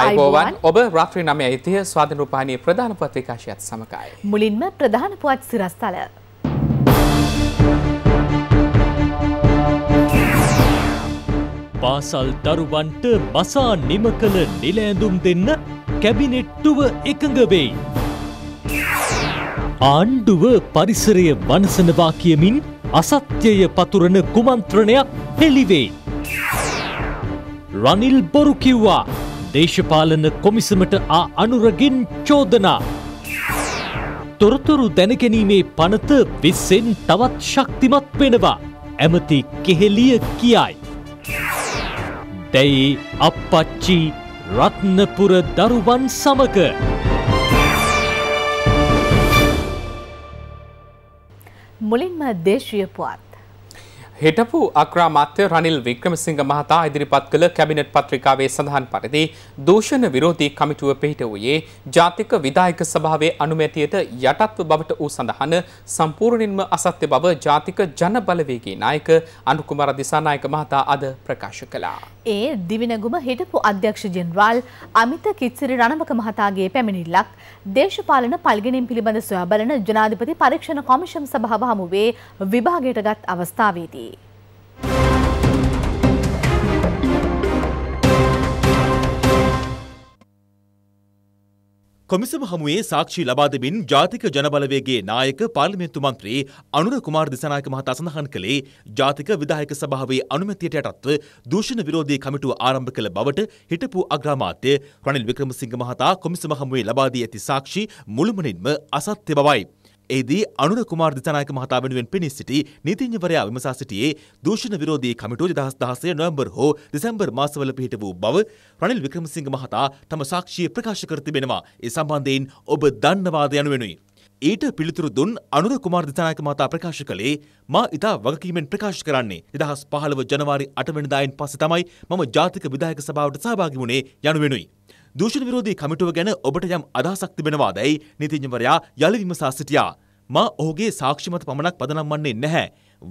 අයිබෝවන් ඔබ රාත්‍රී නමය යිතිය ස්වාධන රූපානයේ ප්‍රධාන පත්‍රිකාශයත් සමකයි. මුලින්ම ප්‍රධාන පුවත් සිරස්ථල. පාසල් දරුවන්ට මසා නිම කළ නිලෑඳුම් දෙන්න කැබිනෙට්ටුව එකඟ වෙයි. ආණ්ඩුව පරිසරය වනසනවා කියමින් අසත්‍යය පතුරන කුමන්ත්‍රණයක් හෙළිවෙයි. රනිල් බොරු කිව්වා දේශපාලන කොමිසමට ආ අනුරගින් චෝදනා. තොරතුරු දැනගැනීමේ පනත විස්සෙන් තවත් ශක්තිමත් වෙනවා. ඇමති කෙහෙලිය කියයි. දැයි අපපච්චි රත්නපුර දරුවන් සමක මුලින්ම දේශීය පුවත් හෙටපු අක්‍රාමාත්‍ය රනිල් වික්‍රමසිංහ මහතා ඉදිරිපත් කළ කැබිනට් පත්‍රිකාවේ සඳහන් පරිදි දූෂණ විරෝධී කමිටුව පිහිට වූයේ ජාතික විධායක සභාවේ අනුමැතියට යටත්ව බවට වූ සඳහන සම්පූර්ණින්ම අසත්‍ය බව ජාතික ජන බලවේගේ නායක අනුකුමාර දිසානායක මහතා අද ප්‍රකාශ කළා. ඒ දිවිනගුම හිටපු අධ්‍යක්ෂ ජෙනරාල් අමිත කිත්සිරි රණවක මහතාගේ පැමිණිල්ලක් දේශපාලන පල්ගෙනින් පිළිබඳ සොයා බලන ජනාධිපති පරීක්ෂණ කොමිෂන් සභාව හමුවේ විභාගයට ගත් අවස්ථාවේදී කොමිසම හමුවේ සාක්ෂි ලබා දෙමින් ජාතික ජනබලවේගයේ නායක පාර්ලිමේන්තු මන්ත්‍රී අනුර කුමාර දිසානායක මහතා සඳහන් කළේ ජාතික විධායක සභාවේ අනුමැතියට යටත්ව දූෂණ විරෝධී කමිටුව ආරම්භ කළ බවට හිටපු අග්‍රාමාත්‍ය රනිල් වික්‍රමසිංහ මහතා කොමිසම හමුවේ ලබා දී ඇති සාක්ෂි මුළුමනින්ම අසත්‍ය බවයි. එහිදී අනුර කුමාර් දිසානායක මහතා වෙනුවෙන් පෙනී සිටි නීතිඥවරයා විමසා සිටියේ දූෂණ විරෝධී කමිටුව 2016 නොවැම්බර් හෝ දෙසැම්බර් මාසවල පිහිට වූ බව රනිල් වික්‍රමසිංහ මහතා තම සාක්ෂියේ ප්‍රකාශ කර තිබෙනවා. ඒ සම්බන්ධයෙන් ඔබ දන්නවාද යනුවෙනුයි. ඊට පිළිතුරු දුන් අනුර කුමාර් දිසානායක මහතා ප්‍රකාශ කළේ මා ඉතා වගකීමෙන් ප්‍රකාශ කරන්නේ 2015 ජනවාරි 8 වෙනිදායින් පස්සේ තමයි මම ජාතික විධායක සභාවට සහභාගී වුණේ යනුවෙනුයි. දූෂණ විරෝධී කමිටුව ගැන ඔබට යම් අදහසක් තිබෙනවාදැයි නීතිඥවරයා යළි විමසා සිටියා. මා ඔහුගේ සාක්ෂි මත පමණක් පදනම් වන්නේ නැහැ.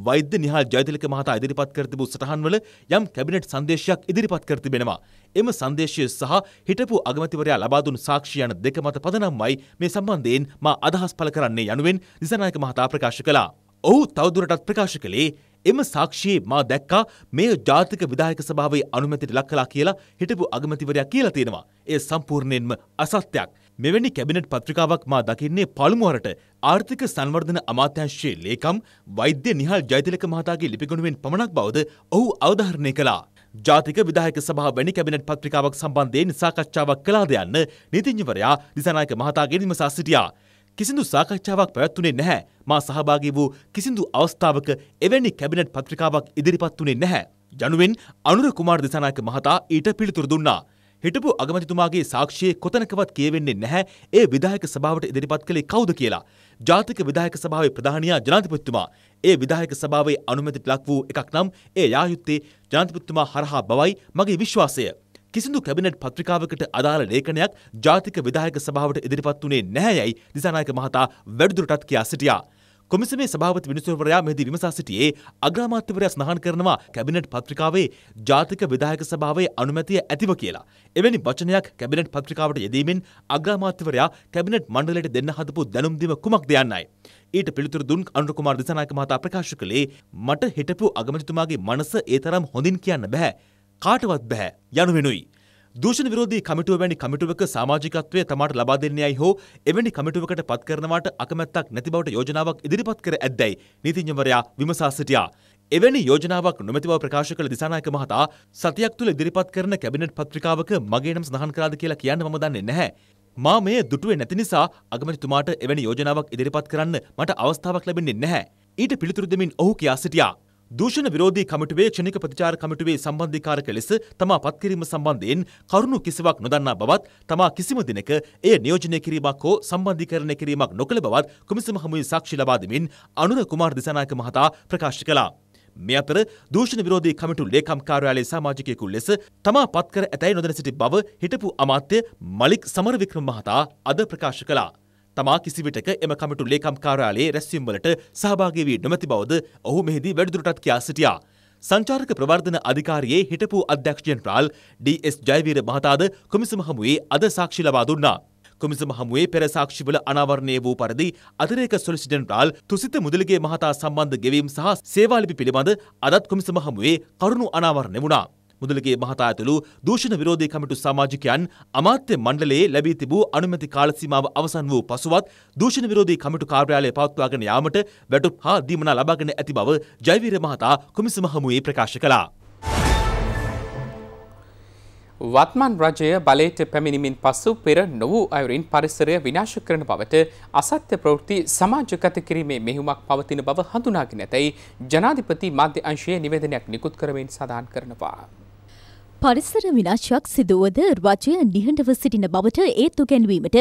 වෛද්‍ය නිහාල් ජයතිලක මහතා ඉදිරිපත් කර තිබූ සටහන්වල යම් කැබිනට් සංදේශයක් ඉදිරිපත් කර තිබෙනවා. එම සංදේශය සහ හිටපු අගමැතිවරයා ලබා දුන් සාක්ෂි යන දෙක මත පදනම්මයි මේ සම්බන්ධයෙන් මා අදහස් පළ කරන්නේ යනුවෙන් දිසානායක මහතා ප්‍රකාශ කළා. ඔහු තවදුරටත් ප්‍රකාශ කළේ එම සාක්ෂියේ මා දැක්කා මේ ජාතික විධායක සභාවේ අනුමැතිට ලක් කළා කියලා හිටපු අගමැතිවරයා කියලා තියෙනවා. ඒ සම්පූර්ණයෙන්ම අසත්‍යයක්. මෙවැනි කැබිනට් පත්‍රිකාවක් මා දකින්නේ පළමුවරට ආර්ථික සංවර්ධන අමාත්‍යාංශයේ ලේකම් වෛද්‍ය නිහල් ජයතිලක මහතාගේ ලිපිගොනුවෙන් පමණක් බවද ඔහු අවධාරණය කළා. ජාතික විධායක සභා වැනි කැබිනට් පත්‍රිකාවක් සම්බන්ධයෙන් සාකච්ඡාවක් කළාද යන්න නීතිඥවරයා දිසානායක මහතා ගෙනීම සා සිටියා. කිසිදු සාකච්ඡාවක් පැවැත්වුණේ නැහැ. මා සහභාගී වූ කිසිදු අවස්ථාවක එවැනි කැබිනට් පත්‍රිකාවක් ඉදිරිපත් වුණේ නැහැ. යනුවෙන් අනුර කුමාර දිසානායක මහතා ඊට පිළිතුරු දුන්නා. හිටපු අගමැතිතුමාගේ සාක්ෂියේ කොතනකවත් කියවෙන්නේ නැහැ ඒ විධායක සභාවට ඉදිරිපත් කළේ කවුද කියලා. ජාතික විධායක සභාවේ ප්‍රධානියා ජනාධිපතිතුමා. ඒ විධායක සභාවේ අනුමැතිට ලක් වූ එකක් නම් ඒ යායුත්තේ ජනාධිපතිතුමා හරහා බවයි මගේ විශ්වාසය. කිසිදු කැබිනට් පත්‍රිකාවකට අදාළ ලේඛනයක් ජාතික විධායක සභාවට ඉදිරිපත් වුණේ නැහැ යයි දිසානායක මහතා වැඩිදුරටත් කියා සිටියා. කොමිසමේ සභාපති විනිසුරවරයා මෙහිදී විමසා සිටියේ අග්‍රාමාත්‍යවරයා ස්නාහන් කරනවා කැබිනට් පත්‍රිකාවේ ජාතික විධායක සභාවේ අනුමැතිය ඇතිව කියලා. එවැනි වචනයක් කැබිනට් පත්‍රිකාවට යෙදීමෙන් අග්‍රාමාත්‍යවරයා කැබිනට් මණ්ඩලයට දෙන්න හදපු දැනුම්දීම කුමක්ද යන්නයි. ඊට පිළිතුරු දුන් අනුර කුමාර දිසානායක මහතා ප්‍රකාශ කළේ මට හිටපු අගමැතිතුමාගේ මනස ඒ තරම් හොඳින් කියන්න බෑ. කාටවත් බැහැ යනු වෙනුයි. දෂණ විරෝධී කමිටුව වැනි කමිටුවක සමාජිකත්වය තමාට ලබා දෙන්නේයි හෝ එවැනි කමිටුවකට පත්කරනවාට අකමැත්තක් නැති බවට යෝජනාවක් ඉදිරිපත් කර ඇද්දැයි නීතිඥවරයා විමසා සිටියා. එවැනි යෝජනාවක් නොමැති බව ප්‍රකාශ කළ දිසානායක මහතා සතියක් තුළ ඉදිරිපත් කරන කැබිනට් පත්‍රිකාවක මගේ නම් සඳහන් කළාද කියලා කියන්න මම දන්නේ නැහැ. මා මේ දුටුවේ නැති නිසා අගමැතිතුමාට එවැනි යෝජනාවක් ඉදිරිපත් කරන්න මට අවස්ථාවක් ලැබෙන්නේ නැහැ. ඊට පිළිතුරු දෙමින් ඔහු කියා සිටියා. දූෂණ විරෝධී කමිටුවේ ක්ෂණික ප්‍රතිචාර කමිටුවේ සම්බන්ධීකාරක ලෙස තමා පත්කිරීම සම්බන්ධයෙන් කරුණු කිසිවක් නොදන්නා බවත් තමා කිසිම දිනක එය නියෝජනය කිරීමක් හෝ සම්බන්ධීකරණය කිරීමක් නොකළ බවත් කොමිසම හමුවේ සාක්ෂි ලබා දෙමින් අනුර කුමාර දිසානායක මහතා ප්‍රකාශ කළා. මේ අතර දූෂණ විරෝධී කමිටු ලේකම් කාර්යාලයේ සමාජිකයෙකු ලෙස තමා පත්කර ඇතැයි නොදැන සිටි බව හිටපු අමාත්‍ය මලික් සමරවික්‍රම මහතා අද ප්‍රකාශ කළා. තමා කිසිවිටක එම කමිටු ලේකම් කාර්යාලයේ රැස්වීම් වලට සහභාගී වී නොමැති බවද ඔහු මෙහිදී වැඩිදුරටත් කියා සිටියා. සංචාරක ප්‍රවර්ධන අධිකාරියේ හිටපු අධ්‍යක්ෂ ජෙනරාල් ඩී.එස්. ජයවීර මහතාද කොමිසම හමුවේ අද සාක්ෂි ලබා දුන්නා. කොමිසම හමුවේ පෙර සාක්ෂිවල අනාවරණය වූ පරිදි අතිරේක සොලිසිටර් ජෙනරාල් තුසිත මුදලිගේ මහතා සම්බන්ධ ගෙවීම් සහ සේවාලිපි පිළිබඳ අදත් කොමිසම හමුවේ කරුණු අනාවරණය වුණා. මුදලගේ මහතා ඇතුළු දූෂණ විරෝධී කමිටු සමාජිකයන් අමාත්‍ය මණ්ඩලයේ ලැබී තිබූ අනුමැති කාලසීමාව අවසන් වූ පසුවත් දූෂණ විරෝධී කමිටු කාර්යාලය පවත්වාගෙන යාමට වැටුප් හා දීමනා ලබාගෙන ඇති බව ජයවීර මහතා කොමිසම හමුවේ ප්‍රකාශ කළා. වත්මන් රජය බලයට පැමිණිමින් පසු පෙර නොවූ අයුරින් පරිසරය විනාශ කරන බවට අසත්‍ය ප්‍රවෘත්ති සමාජගත කිරීමේ මෙහිුමක් පවතින බව හඳුනාගෙන ඇතැයි ජනාධිපති මාධ්‍ය අංශයේ නිවේදනයක් නිකුත් කරමින් සඳහන් කරනවා. පරිසර විනාශයක් සිදුවද රජය නිහඬව සිටින බවට ඒත්තු ගැන්වීමට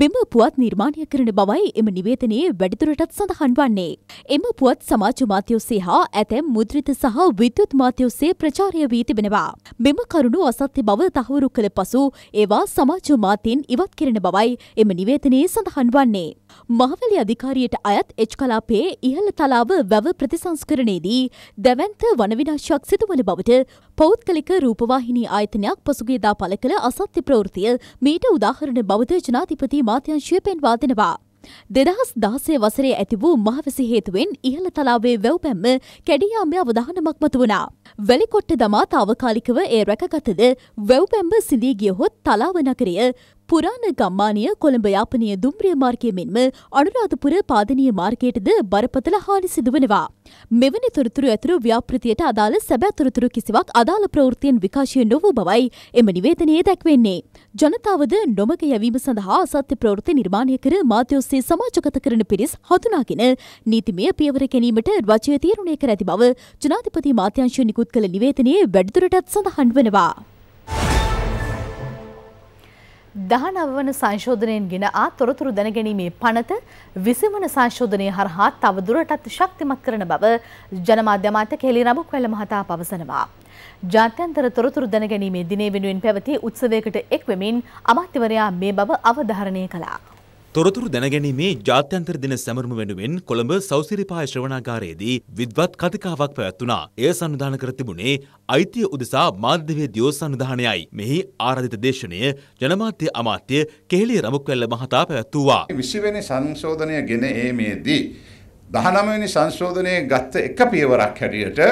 මෙම පුවත් නිර්මාණය කරන බවයි එම නිවේදනයේ වැඩිදුරටත් සඳහන් වන්නේ. එම පුවත් සමාජ මාධ්‍යෝස්සේ හා ඇතැම් මුද්‍රිත සහ විද්‍යුත් මාධ්‍යෝස්සේ ප්‍රචාරය වී තිබෙනවා. මෙම කරුණු අසත්‍ය බව තහවුරු කළ පසු ඒවා සමාජ මාධ්‍යෙන් ඉවත් කරන බවයි එම නිවේදනයේ සඳහන් වන්නේ. මහවැලි අධිකාරියට අයත් එච් කලාපයේ ඉහළ තලාව වැව ප්‍රතිසංස්කරණයේදී දැවන්ත වනවිනාශයක් සිදුවන බවට පෞද්ගලික රූපවාහිනී ආයතනයක් පසුගියදා පළ කළ අසත්‍ය ප්‍රවෘතිය මීට උදාහරණ බවද ජනාධිපති මාත්‍යංශය පෙන්වා දෙනවා. දෙදහස් දාසය වසරේ ඇති වූ මහවැසි හේතුවෙන් ඉහළ තලාවේ වැව්පැම්ම කැඩියාමය අවධානමක් මතු වුණා. වැලිකොට්ට දමා තාවකාලිකව ඒ රැකගතද වැව්පැම්බ සිදී ගියහොත් තලාව නගරය පුරාණ ගම්මානය කොළඹ යාපනය දුම්රිය මාර්ගය මෙන්ම අනුරාධපුර පාදනය මාර්ගයටද බරපතල හානි සිදුවනවා. මෙවැනි තොරතුරු ඇතුළු ව්‍යාපෘතියට අදාළ සැබෑ තොරතුරු කිසිවක් අදාළ ප්‍රවෘත්තියෙන් විකාශය නොවූ බවයි එම නිවේදනයේ දැක්වෙන්නේ. ජනතාවද නොමග යැවීම සඳහා අසත්‍ය ප්‍රවෘත්ති නිර්මාණය කර මාධ්‍ය ඔස්සේ සමාජගත කරන පිරිස් හඳුනාගෙන නීතිමය පියවර ගැනීමට රජය තීරණය කර ඇති බව ජනාධිපති මාත්‍යංශය නිකුත් කළ නිවේදනයේ වැඩිදුරටත් සඳහන් වනවා. දහනවවන සංශෝධනයෙන් ගෙන ආ තොරතුරු දැනගැනීමේ පනත විසිවන සංශෝධනය හරහා තවදුරටත් ශක්තිමත් කරන බව ජනමාධ්‍ය අමාත්‍ය කෙලි රඹුක්වැල්ල මහතා පවසනවා. ජාත්‍යන්තර තොරතුරු දැනගැනීමේ දිනේ වෙනුවෙන් පැවති උත්සවයකට එක්වෙමින් අමාත්‍යවරයා මේ බව අවධාරණය කළා. තොරතුරු දැනගැනීමේ ජාත්‍යන්තර දින සැමරුම වෙනුවෙන් කොළඹ සෞසිරිපාය ශ්‍රවණාගාරයේදී විද්වත් කතිකාවක් පැවැත්වුණා. එය සන්නිධාන කර තිබුණේ අයිතිය උදෙසා මාධ්‍යවේදියෝ සන්නිධානයයි. මෙහි ආරාධිත දේශනය ජනමාධ්‍ය අමාත්‍ය කෙහෙලිය රමුක්වැල්ල මහතා පැවැත්වුවා. 20 වෙනි සංශෝධනය ගෙන ඒමේදී 19 වෙනි සංශෝධනයේ ගත්ත එක පියවරක් හැටියට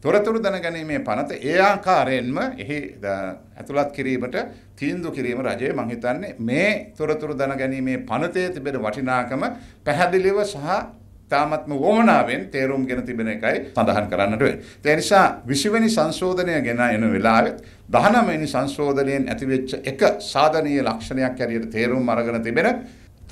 තොරතුරු දැනගැනීමේ පනත ඒ ආකාරයෙන්ම එහි ඇතුළත් කිරීමට තීන්දුව කිරීම රජය මං හිතන්නේ මේ තොරතුරු දැනගැනීමේ පනතේ තිබෙන වටිනාකම පැහැදිලිව සහ තාමත්ම වොමනාවෙන් තේරුම් ගෙන තිබෙන එකයි සඳහන් කරන්නට වෙන්නේ. ඒ නිසා 20 වෙනි සංශෝධනය ගෙන එන වෙලාවෙත් 19 වෙනි සංශෝධනයෙන් ඇතිවෙච්ච එක සාධනීය ලක්ෂණයක් හැටියට තේරුම් අරගෙන තිබෙන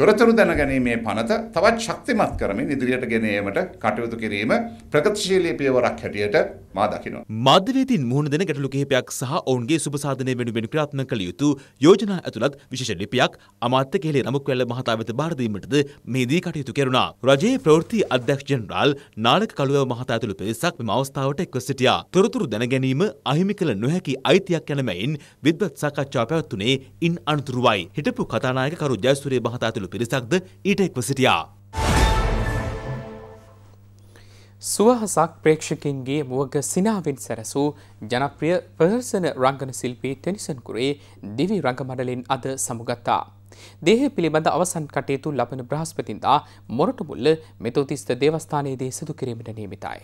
තොරතුරු දැනගැනීමේ පනත තවත් ශක්තිමත් කරමින් ඉදිරියට ගෙන ඒමට කටයුතු කිරීම ප්‍රගතිශීලී පියවරක් හැටියට මා දකිනවා. මාධ්‍යවේදීන් මුහුණ දෙන ගැටලු කිහිපයක් සහ ඔවුන්ගේ සුබ සාධනය වෙනුවෙන් ක්‍රියාත්මක කළ යුතු යෝජනා ඇතුළත් විශේෂ ලිපියක් අමාත්‍ය කේලේ නමක්වැල්ල මහතා වෙත බාර දීමටද මේදී කටයුතු කෙරුණා. රජයේ ප්‍රවෘත්ති අධ්‍යක්ෂ ජෙනරාල් නාලක කළුවැව මහතා ඇතුළු පිරිසක් මෙම අවස්ථාවට එක්ව සිටියා. තොරතුරු දැනගැනීම අහිමි කළ නොහැකි අයිතියක් යන මෙයින් විද්වත් සාකච්ඡා පැවැත්වුණේ ඉන් අනතුරුවයි. හිටපු කතානායකකරු ජයසූරිය මහතා ඇතුළු ඇතුළු පිරිසක්ද ඊට එක්ව සිටියා. සුවහසක් ප්‍රේක්ෂකින්ගේ මුවග සිනාවෙන් සැරසූ ජනප්‍රිය ප්‍රහර්සන රංගන ශිල්පී ටෙනිසන් කුරේ දිවි රඟමඩලින් අද සමුගත්තා. දේහ පිළිබඳ අවසන් කටයුතු ලබන බ්‍රහස්පතින්දා මොරටුමුල්ල මෙතෝතිස්ත දේවස්ථානයේදී සිදු කිරීමට නියමිතයි.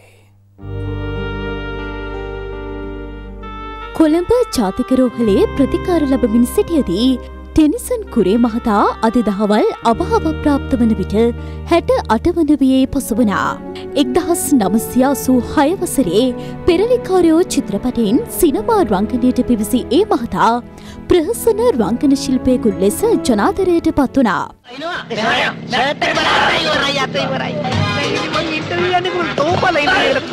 කොළඹ ජාතික රෝහලේ ප්‍රතිකාර ලබමින් සිටියදී ටෙනිසන් කුරේ මහතා අද දහවල් අභාව ප්‍රාප්ත වන විට හැට අටවනවයේ පසුවනා. එක්දහස් නමසියාසූ හයවසරේ පෙරලිකාරයෝ චිත්‍රපටයෙන් සිනමා රංකනයට පිවිසි ඒ මහතා ප්‍රහසන රංකන ශිල්පයකුල් ලෙස ජනාතරයට පත්වනා. තෝපල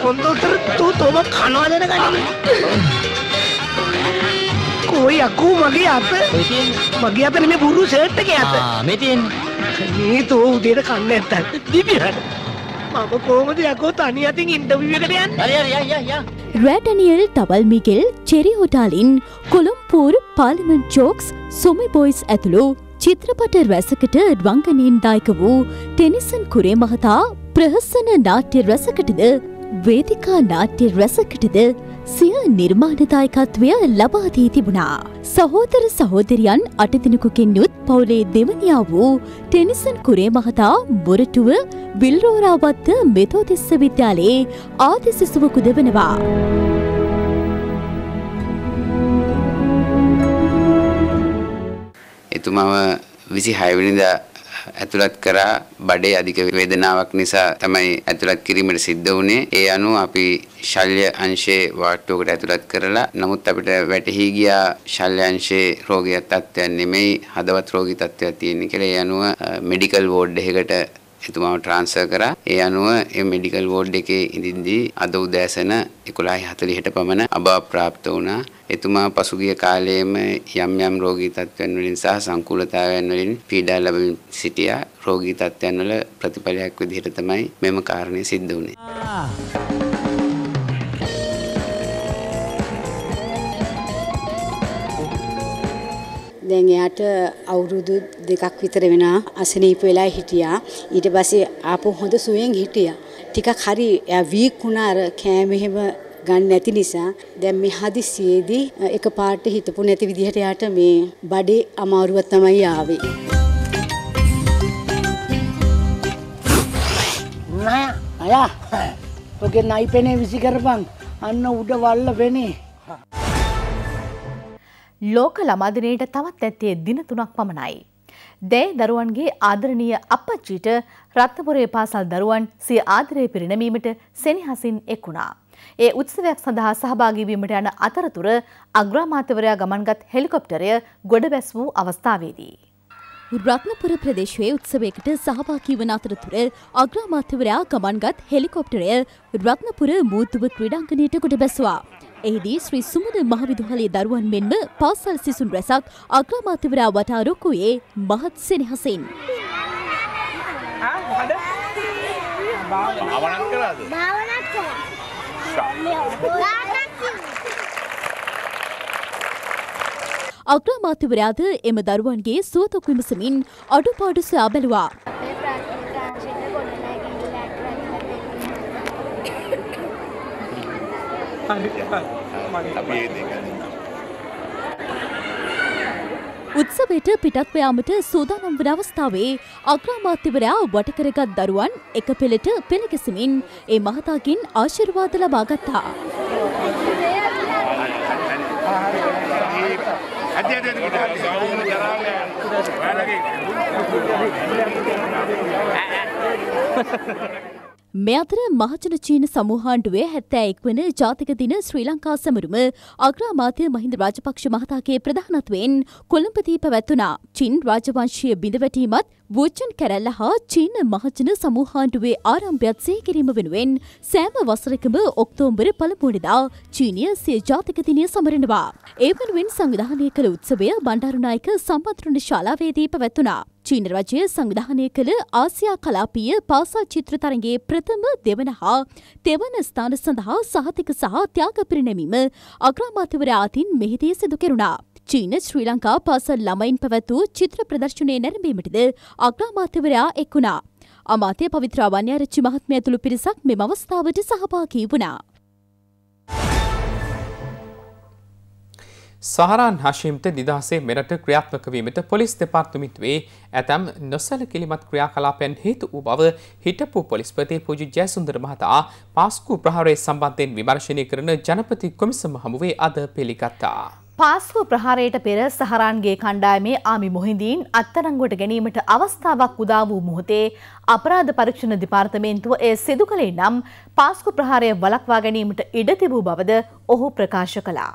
කොන්දොට තෝ තොම කනවාදන ගන්න. කොයි අකු මගේ අත මගේ අත නෙමෙයි බුරු ෂර්ට් එකේ අත මේ තියෙන්නේ මේ තෝ උදේට කන්න නැත්තම් දිවිහට මම කොහොමද යකෝ තනි අතින් ඉන්ටර්විව් එකට යන්නේ හරි හරි අයියා අයියා රැඩනියල් තවල් මිගෙල් චෙරි හොටාලින් කොළම්පූර් පාලිමන් චෝක්ස් සොමි බොයිස් ඇතුළු චිත්‍රපට රැසකට ඩ්වංගනයෙන් දායක වූ ටෙනිසන් කුරේ මහතා ප්‍රහස්සන නාට්‍ය රැසකටද වේදිකා නාට්‍ය රැසකටද සිය නිර්මාණදායකත්වය ලබාදී තිබුණා. සහෝදර සහෝදරියන් අටදිනකුකින්නුත් පවුලේ දෙවනියා වූ ටෙනිසන් කුරේ මහතා බොරටුව විල්රෝරාවත්ත මෙතෝතිස්ස විද්‍යාලයේ ආදි සිසුවකුද වෙනවා. එතුමාව විසි හයවනිදා ඇතුළත් කරා බඩේ අධික වේදනාවක් නිසා තමයි ඇතුළත් කිරීමට සිද්ධ වුණේ. ඒ අනුව අපි ශල්‍ය අංශයේ වාට්ටුවකට ඇතුළත් කරලා නමුත් අපිට වැටහි ගියා ශල්‍ය අංශයේ රෝගියක් තත්ත්වයක් නෙමෙයි හදවත් රෝගී තත්ත්වයක් තියෙන කියලා. ඒ අනුව මෙඩිකල් වෝඩ් එකකට එතුමාව ට්‍රාන්ස්ෆර් කරා. ඒ අනුව ඒ මෙඩිකල් වෝඩ් එකේ ඉඳින්දී අද උදෑසන 11:40ට පමණ අභාව પ્રાપ્ત වුණා. එතුමා පසුගිය කාලයේම යම් යම් රෝගී තත්ත්වයන් වලින් සහ සංකූලතාවයන් වලින් පීඩා ලැබමින් සිටියා. රෝගී තත්ත්වයන් වල ප්‍රතිඵලයක් විදිහට තමයි මෙම කාරණේ සිද්ධ වුණේ. දැන් එයාට අවුරුදු දෙකක් විතර වෙනා අසනීප වෙලා හිටියා. ඊට පස්සේ ආපහු හොඳ සුවෙන් හිටියා. ටිකක් හරි එයා වීක් වුණා අර කෑම එහෙම ගන්න නැති නිසා දැන් මේ හදිස්සියේදී එකපාරට හිතපු නැති විදිහට එයාට මේ බඩේ අමාරුව තමයි ආවේ. නෑ අයියා ඔගේ නයිපෙනේ විසි කරපන් අන්න උඩ වල්ල පෙනේ ලෝක ළමාදිනයට තවත් ඇත්තේ දින තුනක් පමණයි. දැයි දරුවන්ගේ ආදරණීය අපච්චිට රත්නපුරේ පාසල් දරුවන් සිය ආදරය පිරිනැමීමට සෙනෙහසින් එක් වුණා. ඒ උත්සවයක් සඳහා සහභාගීවීමට යන අතරතුර අග්‍රාමාත්‍යවරයා ගමන්ගත් හෙලිකොප්ටරය ගොඩ බැස් වූ අවස්ථාවේදී. රත්නපුර ප්‍රදේශයේ උත්සවයකට සහභාගී වන අතරතුර අග්‍රාමාත්‍යවරයා ගමන්ගත් හෙලිකොප්ටරය රත්නපුර මූතුව ක්‍රීඩාංගණයට ගොඩ බැසවා. එහිදී ශ්‍රී සුමුද මහවිදුහලේ දරුවන් මෙන්ම පාසල් සිසුන් රැසක් අග්‍රාමාත්‍යවරයා වටා රොකුයේ මහත් සෙනෙහසින්. භාවනා කරාද? භාවනා කරා. අග්‍රාමාත්‍යවරයාද එම දරුවන්ගේ සුවතක් විමසමින් අඩුපාඩු සොයා බැලුවා. උත්සවයට පිටත් වයාමට සූදානම් වන අවස්ථාවේ අග්‍රාමාත්‍යවරයා වටකරගත් දරුවන් එක පෙළට පෙළගැසමින් ඒ මහතාකින් ආශිර්වාද ලබා ගත්තා. ඇ මේ අතර මහජන චීන සමූහාණ්ඩුවේ හැත්තෑ එක්වන ජාතික දින ශ්‍රී ලංකා සමරුම අග්‍රාමාත්‍ය මහින්ද රාජපක්ෂ මහතාගේ ප්‍රධානත්වයෙන් කොළඹදී පැවැත්වුණා. චින් රාජවංශීය බිඳවැටීමත් බූච්චන් කැරල්ල හා චීන මහජන සමූහාණ්ඩුවේ ආරම්භයත් සේකිරීම වෙනුවෙන් සෑම වසරකම ඔක්තෝම්බර පළමුුවනිදා චීනය සිය ජාතික දිනය සමරනවා. ඒ වෙනුවෙන් සංවිධානය කළ උත්සවය බණ්ඩාරුනායක සම්පත්‍රණ ශාලාවේදී පැවැත්වනා. චීන රජය සංවිධානය කළ ආසියා කලාපීය පාසා චිත්‍ර තරගේ ප්‍රථම දෙවන හා තෙවන ස්ථාන සඳහා සහතික සහ ත්‍යාග පිරිනැමීම අග්‍රාමාත්‍යවර ආතින් මෙහිදී සිදු කෙරුණා. චීන ශ්‍රී ලංකා පාසල් ළමයින් පැවැත්වූ චිත්‍ර ප්‍රදර්ශනය නැරඹීමටද අග්‍රාමාත්‍යවරයා එක්වුණා. අමාත්‍ය පවිත්‍රාවන්‍ය රච්චි මහත්මය ඇතුළු පිරිසක් මෙම අවස්ථාවට සහභාගී වුණා. සහරන් හශීම්ත නිදහසේ මෙරට ක්‍රියාත්මක වීමට පොලිස් දෙපාර්තමිත්වේ ඇතැම් නොසැල කිලිමත් ක්‍රියාකලාපයන් හේතු වූ බව හිටපු පොලිස්පති පූජි ජයසුන්දර මහතා පාස්කු ප්‍රහාරය සම්බන්ධයෙන් විමර්ශනය කරන ජනපති කොමිසම හමුවේ අද පිළිගත්තා. පාස්කු ප්‍රහාරයට පෙර සහරන්ගේ කණ්ඩායමේ ආමි මොහිදීන් අත්තරංගුවට ගැනීමට අවස්ථාවක් උදා වූ මොහොතේ අපරාධ පරීක්ෂණ දෙපාර්තමේන්තුව එය සිදු කළේ නම් පාස්කු ප්‍රහාරය වලක්වා ගැනීමට ඉඩ තිබූ බවද ඔහු ප්‍රකාශ කළා.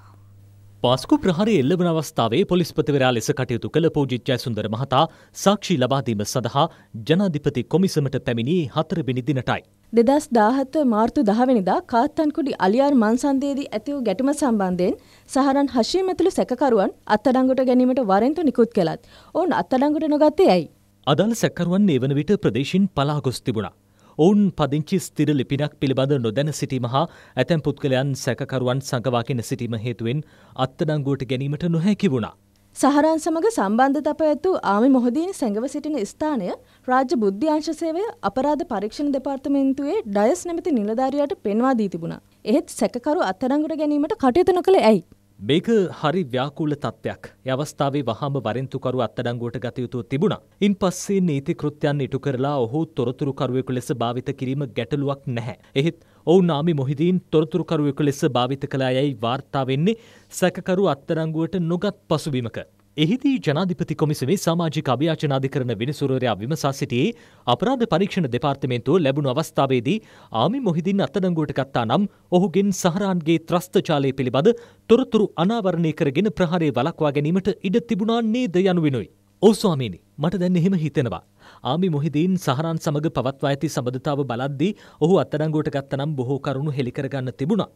පාස්කු ප්‍රහරය එල්ලබන අවස්ථාවේ පොලිස්පතිවරයා ලෙස කටයුතු කළ පූජිත් ජයසුන්දර මහතා සාක්ෂි ලබාදීම සඳහා ජනාධිපති කොමිසමට පැමිණි හතරබිනි දිනටයි. දෙදස් දාහත්ව මාර්තු දහවනිදා කාත්තන්කුඩි අලියාර් මන්සන්දේදී ඇතිවූ ගැටුම සම්බන්ධයෙන් සහරන් හශීම් ඇතුළු සැකකරුවන් අත්තඩංගුට ගැනීමට වරෙන්තු නිකුත් කළත් ඔවුන් අත්තඩංගුට නොගත්තේ ඇයි. අදල් සැකරුවන් ඒ වන විට ප්‍රදේශින් පලාගොස් තිබුණා. ඔවුන් පදිංචි ස්තිර ලිපිනක් පිළිබඳ නොදැන සිටීම හා ඇතැම් පුද්ගලයන් සැකකරුවන් සඟවාගෙන සිටීම හේතුවෙන් අත්තඩංගුවට ගැනීමට නොහැකි වුණා. සහරන් සමඟ සම්බන්ධ තප ඇතු ආමි මොහොදීන් සැඟව සිටින ස්ථානය රාජ්‍ය බුද්ධ්‍යංශ සේවය අපරාධ පරීක්ෂණ දෙපාර්තමේන්තුවේ ඩයස් නැමති නිලධාරියට පෙන්වා දී තිබුණා. එහෙත් සැකකරු අත්අඩංගුවට ගැනීමට කටයුතු නොකළ ඇයි? මේක හරි ව්‍යාකූල තත්ත්වයක්. ඒ අවස්ථාවේ වහාම වරෙන්තුකරු අත්අඩංගුවට ගත යුතුව තිබුණා. ඉන්පස්සේ නීති කෘත්‍යයන් ඉටු කරලා ඔහු තොරතුරුකරුවෙකු ලෙස භාවිත කිරීම ගැටලුවක් නැහැ. එහෙත් ඔහු නාමි මොහිදීන් තොරතුරුකරුවෙකු ලෙස භාවිත කළා යයි වාර්තා වෙන්නේ සැකකරු අත්අඩංගුවට නොගත් පසුබිමක. එහිදී ජනාධිපති කොමිසමේ සමාජික අභ්‍යාචනාධිකරණ විනිසුරවරයා විමසා සිටියේ අපරාධ පරීක්ෂණ දෙපාර්තමේන්තුව ලැබුණු අවස්ථාවේදී ආමි මොහිදින් අත්අඩංගුවට ගත්තා නම් ඔහුගෙන් සහරාන්ගේ ත්‍රස්තචාලය පිළිබඳ තොරතුරු අනාවරණය කරගෙන ප්‍රහාරය වළක්වා ගැනීමට ඉඩ තිබුණා නේද යනුවෙනුයි. ඔව් ස්වාමීනි මට දැන් එහෙම හිතෙනවා. ආමි මොහිදීන් සහරාන් සමග පවත්වා ඇති සබඳතාව බලද්දී ඔහු අත්අඩංගුවට ගත්තනම් බොහෝ කරුණු හෙළි කරගන්න තිබුණා.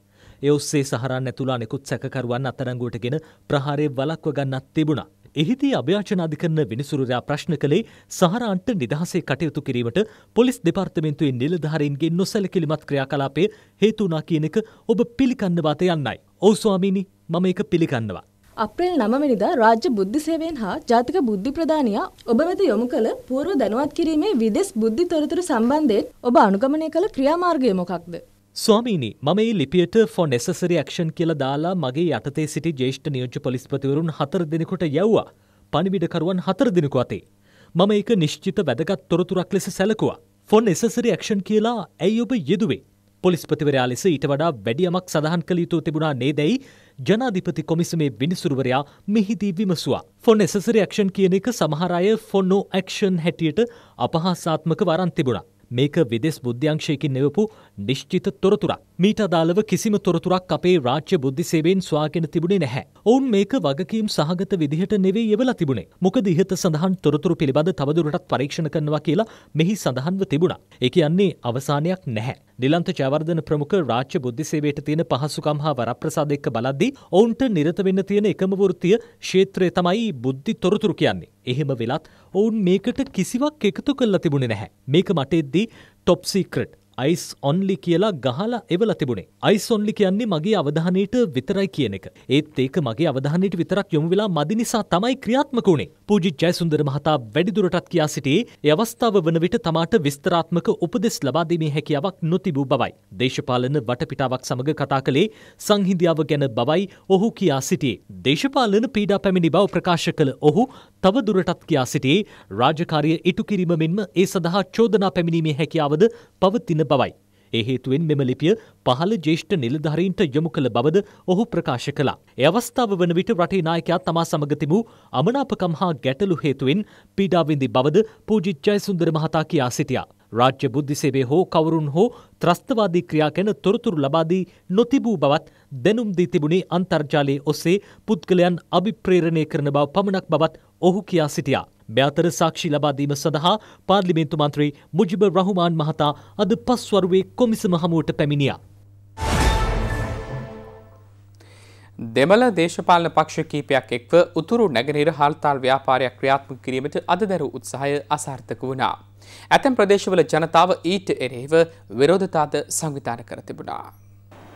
ඒ ඔස්සේ සහරන් ඇතුළා නිකුත් සැකකරුවන් අත්අඩංගුවටගෙන ප්‍රහාරය වළක්ව ගන්නත් තිබුණා. එහිදී අභ්‍යාචන අධිකරණ විනිසුරුරයා ප්‍රශ්න කළේ සහරන්ට නිදහසේ කටයුතු කිරීමට පොලිස් දෙපාර්තමේන්තුවේ නිලධාරීන්ගේ නොසැලකිලිමත් ක්‍රියාකලාපය හේතු වුණා කියන එක ඔබ පිළිගන්නවාද යන්නයි. ඔව් ස්වාමීනි මම ඒක පිළිගන්නවා. අප්‍රේල් 9 වෙනිදා රාජ්‍ය බුද්ධි සේවයෙන් හා ජාතික බුද්ධි ප්‍රදානියා ඔබ වෙත යොමු කළ පූර්ව දැනුවත් කිරීමේ විදෙස් බුද්ධි තොරතුරු සම්බන්ධයෙන් ඔබ අනුගමනය කළ ක්‍රියාමාර්ගය මොකක්ද? ස්වාමීනි මම මේ ලිපියට for necessary action කියලා දාලා මගේ යටතේ සිටි ජ්‍යෙෂ්ඨ නියෝජ්‍ය පොලිස්පතිවරුන් හතර දෙනෙකුට යව්වා. පණිවිඩකරුවන් හතර දෙනෙකු අතේ. මම ඒක නිශ්චිත වැදගත් තොරතුරක් ලෙස සැලකුවා. for necessary action කියලා ඇයි ඔබ යෙදුවේ? පොලිස්පතිවරයා ලෙස ඊට වඩා වැඩි යමක් සඳහන් කළ යුතු තිබුණා නේදයි ජනාධිපති කොමිසමේ විනිසුරුවරයා මෙහිදී විමසුවා. for necessary action කියන එක සමහර අය for no action හැටියට අපහාසාත්මකව අරන් තිබුණා. මේක විදෙස් බුද්ධ්‍යංශයකින් නෙවපු නිශ්චිත තොරතුරක්. මීට අදාළව කිසිම තොරතුරක් අපේ රාජ්‍ය බුද්ධි සේවෙන් ස්වාගෙන තිබුණේ නැහැ. ඔවුන් මේක වගකීම් සහගත විදිහට නෙවෙයි එවලා තිබුණේ. මොකද ඉහත සඳහන් තොරතුරු පිළිබඳ තවදුරටත් පරීක්ෂණ කරනවා කියලා මෙහි සඳහන්ව තිබුණා. ඒ කියන්නේ අවසානයක් නැහැ. දිලන්ත ජයවර්ධන ප්‍රමුඛ රාජ්‍ය බුද්ධි සේවයට තියෙන පහසුකම් හා වරප්‍රසාද එක්ක බලද්දී ඔවුන්ට නිරත වෙන්න තියෙන එකම වෘත්තිය ක්ෂේත්‍රය තමයි බුද්ධි තොරතුරු කියන්නේ. එහෙම වෙලත් ඔවුන් මේකට කිසිවක් එකතු කරලා තිබුණේ නැහැ. මේක මට එද්දී ටොප් සීක්‍රට් අයිස් ඔන්ලි කියලා ගහලා එවල තිබුණේ. අයිස් ඔන්ලි කියන්නේ මගේ අවධානයට විතරයි කියන එක. ඒත් ඒක මගේ අවධානයට විතරක් යොමු වෙලා මදි නිසා තමයි ක්‍රියාත්මක වුණේ. පූජිත් ජයසුන්දර මහතා වැඩිදුරටත් කියා සිටියේ ඒ අවස්ථාව වන විට තමාට විස්තරාත්මක උපදෙස් ලබා දීමේ හැකියාවක් නොතිබූ බවයි. දේශපාලන වටපිටාවක් සමග කතා කළේ සංහිඳියාව ගැන බවයි ඔහු කියා සිටියේ. දේශපාලන පීඩා පැමිණි බව ප්‍රකාශ කළ ඔහු තවදුරටත් කියා සිටියේ රාජකාරිය ඉටු කිරීම මෙන්ම ඒ සඳහා චෝදනා පැමිණීමේ හැකියාවද පවතින බවයි. ඒ හේතුවෙන් මෙම ලිපිය පහළ ජේෂ්ඨ නිලධාරීන්ට යොමු කළ බවද ඔහු ප්‍රකාශ කළා. ඒ අවස්ථාව වන විට රටේ නායකයා තමා සමග තිබූ අමනාපකම් හා ගැටලු හේතුවෙන් පීඩා විඳි බවද පූජිත් ජයසුන්දර මහතා කියා සිටියා. රාජ්‍ය බුද්ධි සේවය හෝ කවුරුන් හෝ ත්‍රස්තවාදී ක්‍රියා ගැන තොරතුරු ලබාදී නොතිබූ බවත් දැනුම් දී තිබුණේ අන්තර්ජාලය ඔස්සේ පුද්ගලයන් අභිප්‍රේරණය කරන බව පමණක් බවත් ඔහු කියා සිටියා. මෙතර සාක්ෂි ලබාදීම සඳහා පාර්ලිමේන්තු මන්ත්‍රී මුජිබ රහුමාන් මහතා අද පස්වරුවේ කොමිසම හමුවට පැමිණියා. දෙමළ දේශපාලන පක්ෂ කීපයක් එක්ව උතුරු නැගෙනහිර හල්තාල් ව්‍යාපාරයක් ක්‍රියාත්මක කිරීමට අද දැරු උත්සාහය අසාර්ථක වුණා. ඇතැම් ප්‍රදේශවල ජනතාව ඊට එරෙහිව විරෝධතාද සංවිධාන කර තිබුණා.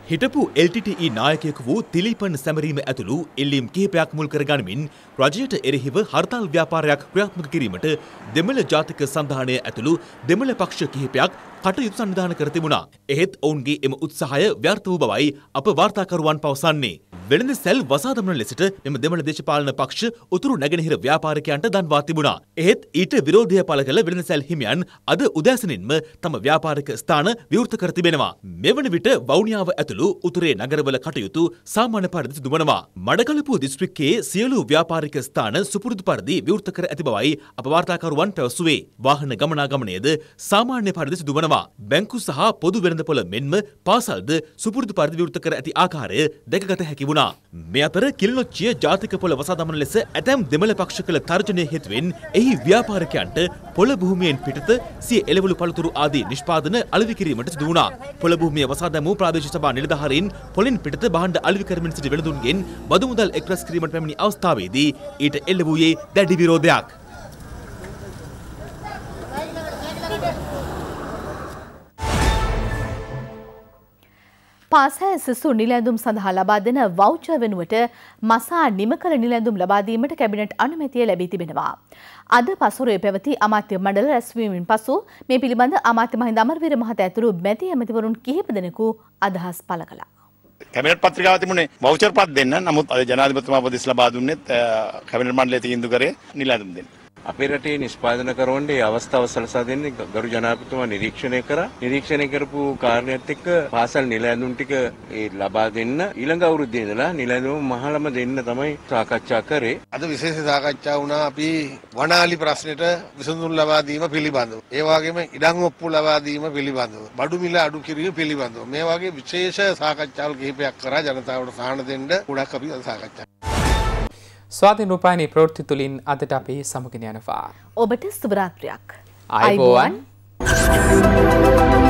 හිටපු එල්ටිටී e නායකයෙකු වූ තිලිපන් සැමරීම ඇතුළු එල්ලීම් කිහිපයක් මුල් කරගනිමින් රජයට එරෙහිව හර්තාල් ව්‍යාපාරයක් ක්‍රියාත්මක කිරීමට දෙමළ ජාතික සන්ධානය ඇතුළු දෙමළ පක්ෂ කිහිපයක් කටයුතු සන්ධාන කර තිබුණා. එහෙත් ඔවුන්ගේ එම උත්සාහය ව්‍යර්ථ වූ බවයි අප වාර්තාකරුවන් පවසන්නේ. වෙළඳ සැල් වසාදමන ලෙසට මෙම දෙමළ දේශපාලන පක්ෂ උතුරු නැගෙනහිර ව්‍යාපාරිකයන්ට දන්වා තිබුණා. එහෙත් ඊට විරෝධය පළ කළ වෙළඳ සැල් හිමියන් අද උදෑසනින්ම තම ව්‍යාපාරික ස්ථාන විවෘත කර තිබෙනවා. මෙවන විට වවුනියාව ඇතුළු උතුරේ නගරවල කටයුතු සාමාන්‍ය පරිදි සිදුවනවා. මඩකලපුව දිස්ත්‍රික්කයේ සියලු ව්‍යාපාරික ස්ථාන සුපුරුදු පරිදි විවෘත කර ඇති බවයි අප වාර්තාකරුවන් පැවසුවේ. වාහන ගමනාගමනයද සාමාන්‍ය පරිදි සිදුවනවා. බැංකු සහ පොදු වෙළඳපොළ මෙන්ම පාසල්ද සුපුරුදු පරිදි විවෘත කර ඇති ආකාරය දැකගත හැකි වුණා. මේ අතර කිලිනොච්චිය ජාතික පොළ වසා දමන ලෙස ඇතැම් දෙමළ පක්ෂ කළ තර්ජනය හේතුවෙන් එහි ව්‍යාපාරිකයන්ට පොළ භූමියෙන් පිටත සිය එළවලු පළතුරු ආදී නිෂ්පාදන අලෙවි කිරීමට සිදු වුණා. පොළ භූමිය වසා දැමූ ප්‍රාදේශීය සභා නිලධාරීන් පොලින් පිටත භාණ්ඩ අලෙවි කරමින් සිටි වෙළඳුන්ගෙන් බදු මුදල් එක්රැස් කිරීමට පැමිණි අවස්ථාවේදී ඊට එල්ල වූයේ දැඩි විරෝධයක්. පාසෑ සිසු නිලැඳුම් සඳහා ලබා දෙන වෞච වෙනුවට මසා නිම කළ නිලැඳුම් ලබාදීමට කැබිනට් අනුමැතිය ලැබී තිබෙනවා. අද පසුරේ පැවති අමාත්‍ය මඩල රැස්වීමෙන් පසු මේ පිළිබඳ අමාත්‍ය මහින්ද අමරවීර මහතා ඇතුළු මැති ඇමතිවරුන් කිහිප දෙනෙකු අදහස් පළ කළා. කැමිනට් පත්‍රිකාව තිබුණේ වෞචර් පත් දෙන්න. නමුත් අද ජනාධිපතිතුමා උපදෙස් ලබා දුන්නේත් කැමිනට් මණ්ඩලය තීන්දුව කරේ නිලැඳුම් දෙන්න. අපේ රටේ නිෂ්පාදන කරවන්නේ අවස්ථාව සලසා දෙන්නේ ගරු ජනාධිපතිතුමා නිරීක්ෂණය කරා. නිරීක්ෂණය කරපු කාරණයක් එක්ක පාසල් නිල ඇඳුම් ටික ඒ ලබා දෙන්න ඊළඟ අවුරුද්දේ ඉඳලා නිල ඇඳුම් මහලම දෙන්න තමයි සාකච්ඡා කරේ. අද විශේෂ සාකච්ඡා වුණා අපි වනාලි ප්‍රශ්නෙට විසඳුම් ලබා දීම පිළිබඳව. ඒ වගේම ඉඩම් ඔප්පු ලබා දීම පිළිබඳව. බඩු මිල අඩු කිරීම පිළිබඳව. මේ වගේ විශේෂ සාකච්ඡාවල් කිහිපයක් කරා ජනතාවට සාහන දෙන්න ගොඩක් අපි සාකච්ඡා ස්වාධීන් රූපයිනී ප්‍රෘත්ති තුළින් අදට අපේ සමගෙන යනවා. ඔබට ස්තුභරාත්‍රයක්. අයිබෝවන්. Thank you.